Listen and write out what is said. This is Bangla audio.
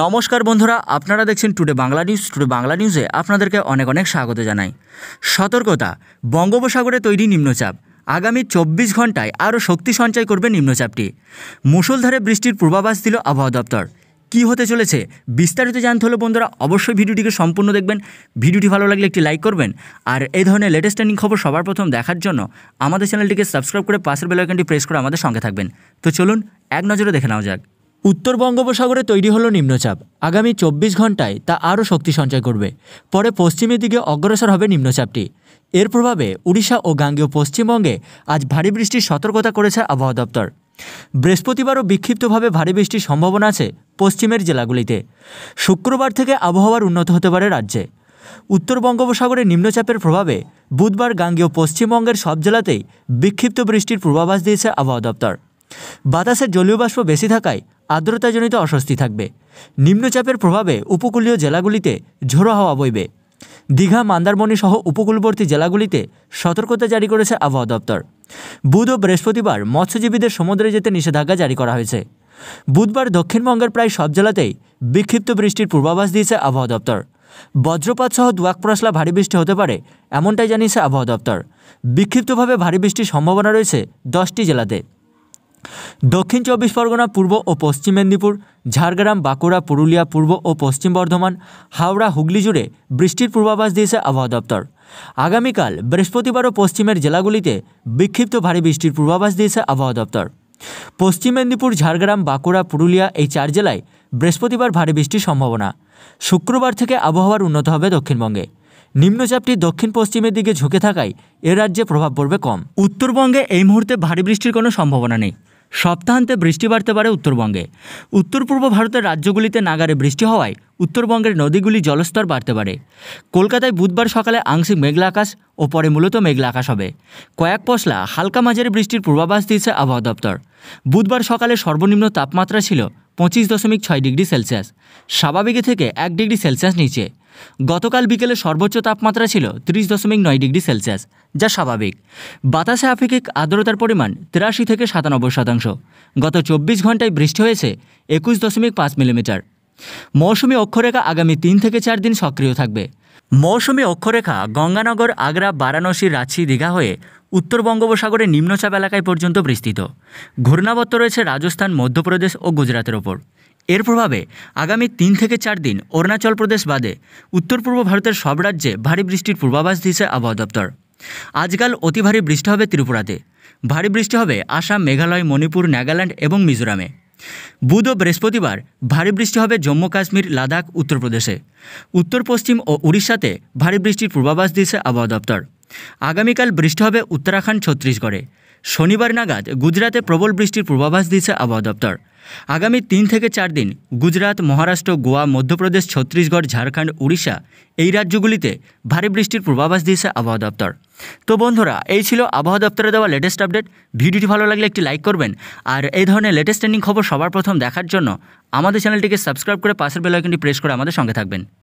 নমস্কার বন্ধুরা আপনারা দেখছেন today Bangla news today Bangla নিউজে আপনাদেরকে অনেক অনেক স্বাগত জানাই সতর্কতা বঙ্গোপসাগরে তৈরি নিম্নচাপ আগামী চব্বিশ ঘন্টায় আরও শক্তি সঞ্চয় করবে নিম্নচাপটি মুসলধারে বৃষ্টির পূর্বাভাস দিল আবহাওয়া দপ্তর কি হতে চলেছে বিস্তারিত জানতে হলে বন্ধুরা অবশ্যই ভিডিওটিকে সম্পূর্ণ দেখবেন ভিডিওটি ভালো লাগলে একটি লাইক করবেন আর এই ধরনের লেটেস্ট ট্রেন্ডিং খবর সবার প্রথম দেখার জন্য আমাদের চ্যানেলটিকে সাবস্ক্রাইব করে পাশের বেলাইকনটি প্রেস করে আমাদের সঙ্গে থাকবেন তো চলুন এক নজরে দেখে নেওয়া যাক উত্তর বঙ্গোপসাগরে তৈরি হলো নিম্নচাপ আগামী চব্বিশ ঘন্টায় তা আরও শক্তি সঞ্চয় করবে পরে পশ্চিমের দিকে অগ্রসর হবে নিম্নচাপটি এর প্রভাবে উড়িষ্যা ও গাঙ্গেয় পশ্চিমবঙ্গে আজ ভারী বৃষ্টির সতর্কতা করেছে আবহাওয়া দপ্তর বৃহস্পতিবারও বিক্ষিপ্তভাবে ভারী বৃষ্টির সম্ভাবনা আছে পশ্চিমের জেলাগুলিতে শুক্রবার থেকে আবহাওয়ার উন্নত হতে পারে রাজ্যে উত্তর বঙ্গোপসাগরে নিম্নচাপের প্রভাবে বুধবার গাঙ্গেয় পশ্চিমবঙ্গের সব জেলাতেই বিক্ষিপ্ত বৃষ্টির পূর্বাভাস দিয়েছে আবহাওয়া দপ্তর বাতাসের জলীয় বাষ্প বেশি থাকায় আর্দ্রতাজনিত অস্বস্তি থাকবে নিম্নচাপের প্রভাবে উপকূলীয় জেলাগুলিতে ঝোড়ো হাওয়া বইবে দীঘা মান্দারমণি সহ উপকূলবর্তী জেলাগুলিতে সতর্কতা জারি করেছে আবহাওয়া দপ্তর বুধ ও বৃহস্পতিবার মৎস্যজীবীদের সমুদ্রে যেতে নিষেধাজ্ঞা জারি করা হয়েছে বুধবার দক্ষিণবঙ্গের প্রায় সব জেলাতেই বিক্ষিপ্ত বৃষ্টির পূর্বাভাস দিয়েছে আবহাওয়া দপ্তর বজ্রপাত সহ দুয়াক প্রশলা ভারী বৃষ্টি হতে পারে এমনটাই জানিয়েছে আবহাওয়া দপ্তর বিক্ষিপ্তভাবে ভারী বৃষ্টির সম্ভাবনা রয়েছে দশটি জেলাতে দক্ষিণ চব্বিশ পরগনা পূর্ব ও পশ্চিম মেদিনীপুর ঝাড়গ্রাম বাঁকুড়া পুরুলিয়া পূর্ব ও পশ্চিম বর্ধমান হাওড়া হুগলি জুড়ে বৃষ্টির পূর্বাভাস দিয়েছে আবহাওয়া দপ্তর আগামীকাল বৃহস্পতিবার ও পশ্চিমের জেলাগুলিতে বিক্ষিপ্ত ভারী বৃষ্টির পূর্বাভাস দিয়েছে আবহাওয়া দপ্তর পশ্চিম মেদিনীপুর ঝাড়গ্রাম বাঁকুড়া পুরুলিয়া এই চার জেলায় বৃহস্পতিবার ভারী বৃষ্টির সম্ভাবনা শুক্রবার থেকে আবহাওয়ার উন্নত হবে দক্ষিণবঙ্গে নিম্নচাপটি দক্ষিণ পশ্চিমের দিকে ঝুঁকে থাকায় এ রাজ্যে প্রভাব পড়বে কম উত্তরবঙ্গে এই মুহূর্তে ভারী বৃষ্টির কোনো সম্ভাবনা নেই সপ্তাহান্তে বৃষ্টি বাড়তে পারে উত্তরবঙ্গে উত্তর পূর্ব ভারতের রাজ্যগুলিতে নাগারে বৃষ্টি হওয়ায় উত্তরবঙ্গের নদীগুলি জলস্তর বাড়তে পারে কলকাতায় বুধবার সকালে আংশিক মেঘলা আকাশ ও পরে মূলত মেঘলা আকাশ হবে কয়েক পশলা হালকা মাঝারি বৃষ্টির পূর্বাভাস দিয়েছে আবহাওয়া দপ্তর বুধবার সকালে সর্বনিম্ন তাপমাত্রা ছিল পঁচিশ দশমিক ছয় ডিগ্রি সেলসিয়াস স্বাভাবিকে থেকে এক ডিগ্রি সেলসিয়াস নিচে গতকাল বিকেলে সর্বোচ্চ তাপমাত্রা ছিল ত্রিশ দশমিক নয় ডিগ্রি সেলসিয়াস যা স্বাভাবিক বাতাসে আপেক্ষিক আর্দ্রতার পরিমাণ তিরাশি থেকে সাতানব্বই শতাংশ গত চব্বিশ ঘন্টায় বৃষ্টি হয়েছে একুশ দশমিক পাঁচ মিলিমিটার মৌসুমি অক্ষরেখা আগামী তিন থেকে চার দিন সক্রিয় থাকবে মৌসুমি অক্ষরেখা গঙ্গানগর আগ্রা বারাণসী রাঁচি দীঘা হয়ে উত্তর বঙ্গোপসাগরের নিম্নচাপ এলাকায় পর্যন্ত বিস্তৃত ঘূর্ণাবর্ত রয়েছে রাজস্থান মধ্যপ্রদেশ ও গুজরাতের ওপর এর প্রভাবে আগামী তিন থেকে চার দিন অরুণাচল প্রদেশ বাদে উত্তর পূর্ব ভারতের সব রাজ্যে ভারী বৃষ্টির পূর্বাভাস দিয়েছে আবহাওয়া দপ্তর আজকাল অতি ভারী বৃষ্টি হবে ত্রিপুরাতে ভারী বৃষ্টি হবে আসাম মেঘালয় মণিপুর নাগাল্যান্ড এবং মিজোরামে বুধ ও বৃহস্পতিবার ভারী বৃষ্টি হবে জম্মু কাশ্মীর লাদাখ উত্তরপ্রদেশে উত্তর পশ্চিম ও উড়িষ্যাতে ভারী বৃষ্টির পূর্বাভাস দিয়েছে আবহাওয়া দপ্তর আগামীকাল বৃষ্টি হবে উত্তরাখণ্ড ছত্তিশগড়ে শনিবার নাগাদ গুজরাতে প্রবল বৃষ্টির পূর্বাভাস দিয়েছে আবহাওয়া দপ্তর আগামী তিন থেকে চার দিন গুজরাত মহারাষ্ট্র গোয়া মধ্যপ্রদেশ ছত্তিশগড় ঝাড়খণ্ড উড়িষ্যা এই রাজ্যগুলিতে ভারী বৃষ্টির পূর্বাভাস দিয়েছে আবহাওয়া দপ্তর তো বন্ধুরা এই ছিল আবহাওয়া দপ্তরে দেওয়া লেটেস্ট আপডেট ভিডিওটি ভালো লাগলে একটি লাইক করবেন আর এই ধরনের লেটেস্ট ট্রেন্ডিং খবর সবার প্রথম দেখার জন্য আমাদের চ্যানেলটিকে সাবস্ক্রাইব করে পাশের বেলাইকনটি প্রেস করে আমাদের সঙ্গে থাকবেন